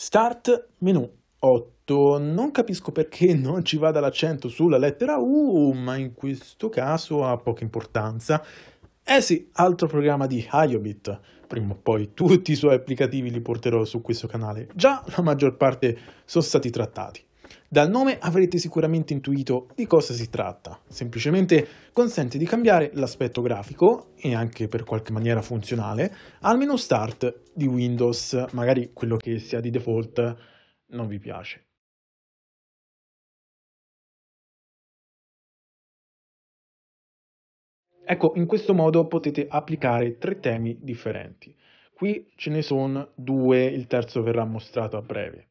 Start menu 8. Non capisco perché non ci vada l'accento sulla lettera U, ma in questo caso ha poca importanza. Eh sì, altro programma di Iobit. Prima o poi tutti i suoi applicativi li porterò su questo canale. Già la maggior parte sono stati trattati. Dal nome avrete sicuramente intuito di cosa si tratta, semplicemente consente di cambiare l'aspetto grafico e anche per qualche maniera funzionale al menu Start di Windows, magari quello che sia di default non vi piace. Ecco, in questo modo potete applicare tre temi differenti. Qui ce ne sono due, il terzo verrà mostrato a breve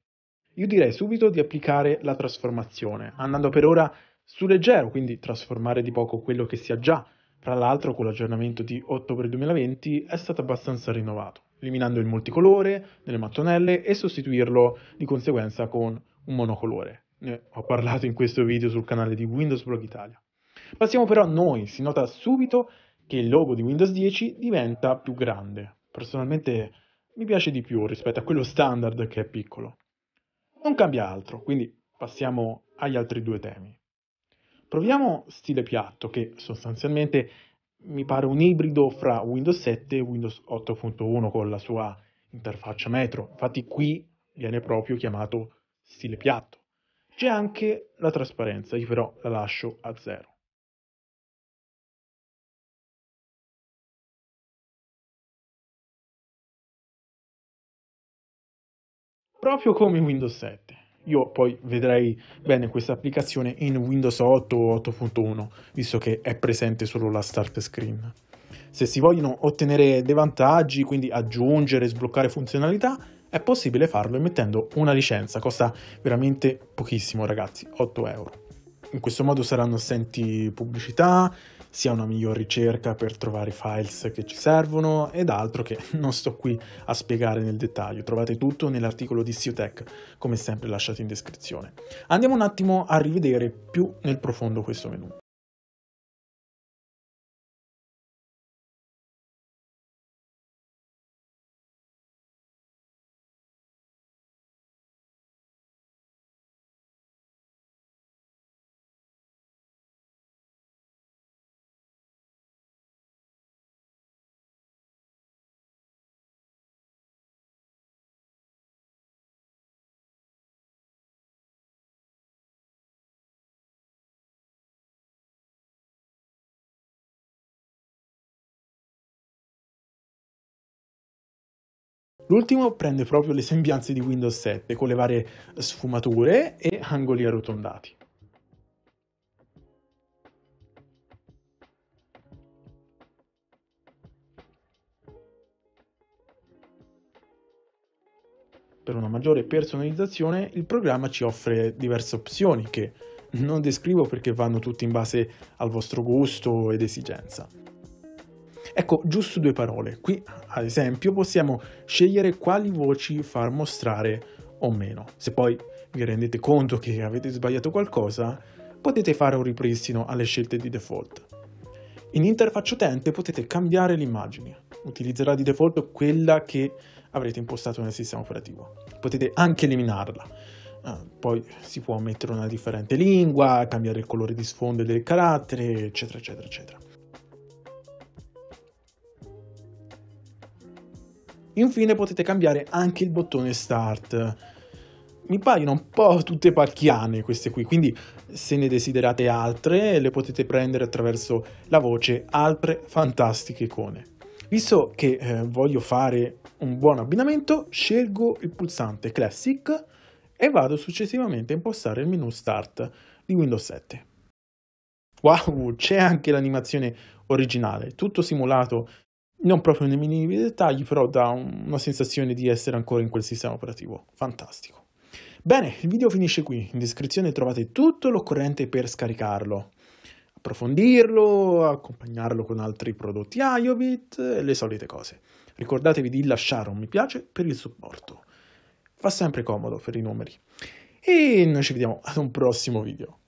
io direi subito di applicare la trasformazione, andando per ora su leggero, quindi trasformare di poco quello che si ha già. Tra l'altro con l'aggiornamento di ottobre 2020 è stato abbastanza rinnovato, eliminando il multicolore nelle mattonelle e sostituirlo di conseguenza con un monocolore. Ne ho parlato in questo video sul canale di Windows Blog Italia. Passiamo però a noi, si nota subito che il logo di Windows 10 diventa più grande. Personalmente mi piace di più rispetto a quello standard che è piccolo. Non cambia altro, quindi passiamo agli altri due temi. Proviamo stile piatto, che sostanzialmente mi pare un ibrido fra Windows 7 e Windows 8.1 con la sua interfaccia metro. Infatti qui viene proprio chiamato stile piatto. C'è anche la trasparenza, io però la lascio a zero. proprio come Windows 7. Io poi vedrei bene questa applicazione in Windows 8 o 8.1, visto che è presente solo la start screen. Se si vogliono ottenere dei vantaggi, quindi aggiungere e sbloccare funzionalità, è possibile farlo emettendo una licenza, costa veramente pochissimo ragazzi, 8 euro. In questo modo saranno assenti pubblicità, si ha una miglior ricerca per trovare i files che ci servono ed altro che non sto qui a spiegare nel dettaglio. Trovate tutto nell'articolo di Siotech, come sempre lasciato in descrizione. Andiamo un attimo a rivedere più nel profondo questo menu. L'ultimo prende proprio le sembianze di Windows 7 con le varie sfumature e angoli arrotondati. Per una maggiore personalizzazione il programma ci offre diverse opzioni che non descrivo perché vanno tutte in base al vostro gusto ed esigenza. Ecco, giusto due parole. Qui, ad esempio, possiamo scegliere quali voci far mostrare o meno. Se poi vi rendete conto che avete sbagliato qualcosa, potete fare un ripristino alle scelte di default. In interfaccia utente potete cambiare l'immagine, utilizzerà di default quella che avrete impostato nel sistema operativo. Potete anche eliminarla. Ah, poi si può mettere una differente lingua, cambiare il colore di sfondo del carattere, eccetera, eccetera, eccetera. Infine potete cambiare anche il bottone Start. Mi paiono un po' tutte pacchiane queste qui, quindi se ne desiderate altre le potete prendere attraverso la voce Altre fantastiche icone. Visto che eh, voglio fare un buon abbinamento, scelgo il pulsante Classic e vado successivamente a impostare il menu Start di Windows 7. Wow, c'è anche l'animazione originale, tutto simulato non proprio nei minimi dettagli, però dà una sensazione di essere ancora in quel sistema operativo. Fantastico. Bene, il video finisce qui. In descrizione trovate tutto l'occorrente per scaricarlo, approfondirlo, accompagnarlo con altri prodotti IOBIT e le solite cose. Ricordatevi di lasciare un mi piace per il supporto. Fa sempre comodo per i numeri. E noi ci vediamo ad un prossimo video.